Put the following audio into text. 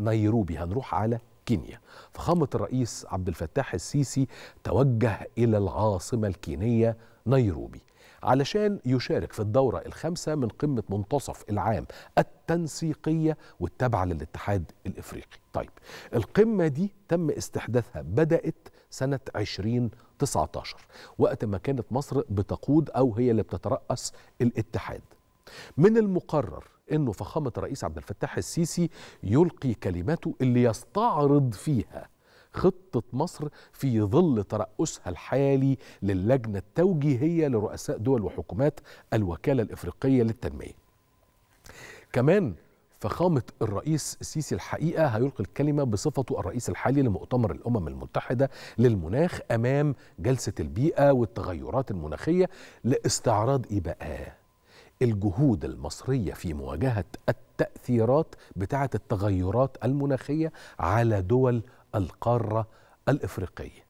نيروبي هنروح على كينيا فخامة الرئيس عبد الفتاح السيسي توجه إلى العاصمة الكينية نيروبي علشان يشارك في الدورة الخامسة من قمة منتصف العام التنسيقية والتابعة للاتحاد الإفريقي طيب القمة دي تم استحداثها بدأت سنة 2019 وقت ما كانت مصر بتقود أو هي اللي بتترأس الاتحاد من المقرر انه فخامه الرئيس عبد الفتاح السيسي يلقي كلماته اللي يستعرض فيها خطة مصر في ظل ترأسها الحالي للجنة التوجيهية لرؤساء دول وحكومات الوكالة الإفريقية للتنمية كمان فخامة الرئيس السيسي الحقيقة هيلقي الكلمة بصفته الرئيس الحالي لمؤتمر الأمم المتحدة للمناخ أمام جلسة البيئة والتغيرات المناخية لاستعراض إيه بقى الجهود المصريه في مواجهه التاثيرات بتاعه التغيرات المناخيه على دول القاره الافريقيه